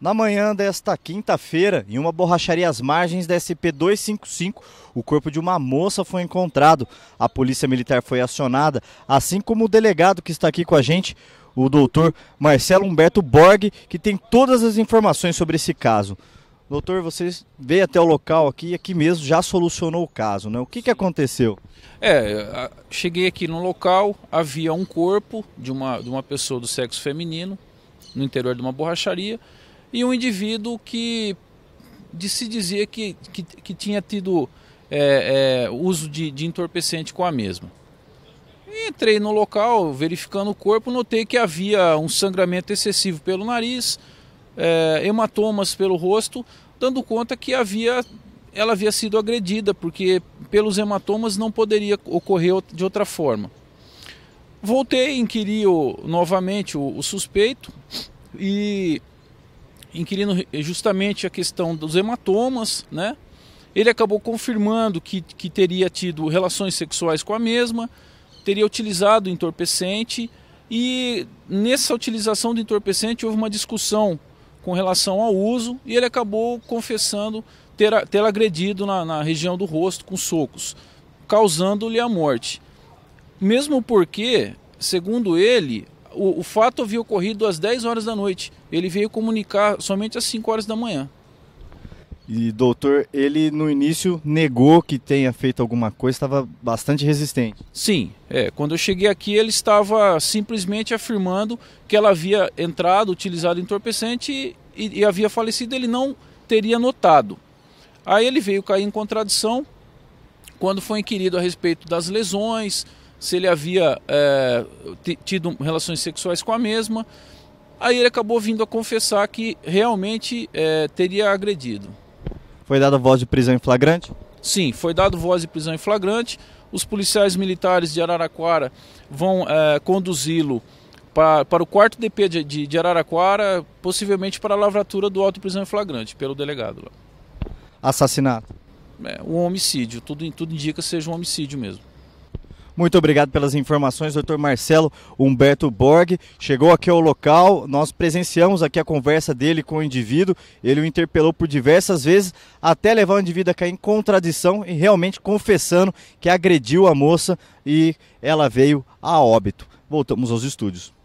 Na manhã desta quinta-feira, em uma borracharia às margens da SP 255, o corpo de uma moça foi encontrado. A polícia militar foi acionada, assim como o delegado que está aqui com a gente, o doutor Marcelo Humberto Borg, que tem todas as informações sobre esse caso. Doutor, você veio até o local aqui e aqui mesmo já solucionou o caso, né? O que, que aconteceu? É, cheguei aqui no local, havia um corpo de uma, de uma pessoa do sexo feminino no interior de uma borracharia e um indivíduo que de se dizia que, que, que tinha tido é, é, uso de, de entorpecente com a mesma. Entrei no local, verificando o corpo, notei que havia um sangramento excessivo pelo nariz, é, hematomas pelo rosto, dando conta que havia, ela havia sido agredida, porque pelos hematomas não poderia ocorrer de outra forma. Voltei, inquiri o, novamente o, o suspeito e inquirindo justamente a questão dos hematomas, né? Ele acabou confirmando que, que teria tido relações sexuais com a mesma, teria utilizado entorpecente e nessa utilização do entorpecente houve uma discussão com relação ao uso e ele acabou confessando ter, ter agredido na, na região do rosto com socos, causando-lhe a morte. Mesmo porque, segundo ele, o, o, fato havia ocorrido às 10 horas da noite. Ele veio comunicar somente às 5 horas da manhã. E doutor, ele no início negou que tenha feito alguma coisa, estava bastante resistente. Sim, é. Quando eu cheguei aqui, ele estava simplesmente afirmando que ela havia entrado, utilizado entorpecente e, e, e havia falecido. Ele não teria notado. Aí ele veio cair em contradição quando foi inquirido a respeito das lesões, se ele havia é, tido relações sexuais com a mesma. Aí ele acabou vindo a confessar que realmente é, teria agredido. Foi dada voz de prisão em flagrante? Sim, foi dado voz de prisão em flagrante. Os policiais militares de Araraquara vão é, conduzi-lo para, para o quarto DP de, de, de, Araraquara, possivelmente para a lavratura do auto prisão em flagrante, pelo delegado lá. Assassinato? É, um homicídio, tudo, tudo indica que seja um homicídio mesmo. Muito obrigado pelas informações, doutor Marcelo Humberto Borg. Chegou aqui ao local, nós presenciamos aqui a conversa dele com o indivíduo. Ele o interpelou por diversas vezes, até levar o indivíduo a cair em contradição e realmente confessando que agrediu a moça e ela veio a óbito. Voltamos aos estúdios.